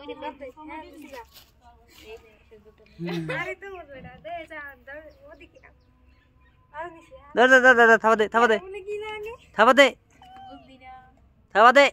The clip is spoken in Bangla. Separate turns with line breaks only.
ধর ধর ধর থাবা দে থাবা দে থাবা দে থাবা দে